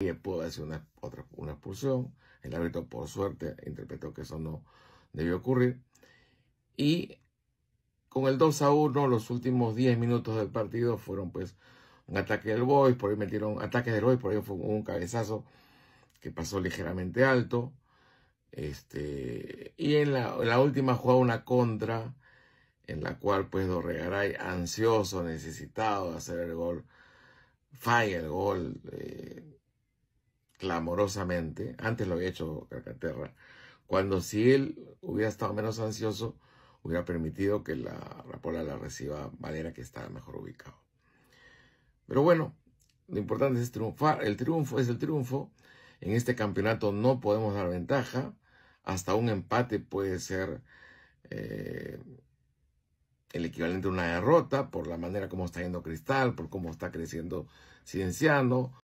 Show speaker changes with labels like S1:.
S1: y pudo hacer una, otra, una expulsión. El árbitro, por suerte, interpretó que eso no debió ocurrir. Y con el 2 a 1, los últimos 10 minutos del partido fueron pues un ataque del boy por ahí metieron ataques del Boys, por ahí fue un cabezazo que pasó ligeramente alto. Este, y en la, última jugada una contra, en la cual pues Dorregaray, ansioso, necesitado de hacer el gol, falla el gol. Eh, clamorosamente, antes lo había hecho Carcaterra, cuando si él hubiera estado menos ansioso, hubiera permitido que la Rapola la reciba Valera, que está mejor ubicado. Pero bueno, lo importante es triunfar. El triunfo es el triunfo. En este campeonato no podemos dar ventaja. Hasta un empate puede ser eh, el equivalente a una derrota por la manera como está yendo Cristal, por cómo está creciendo Cienciano,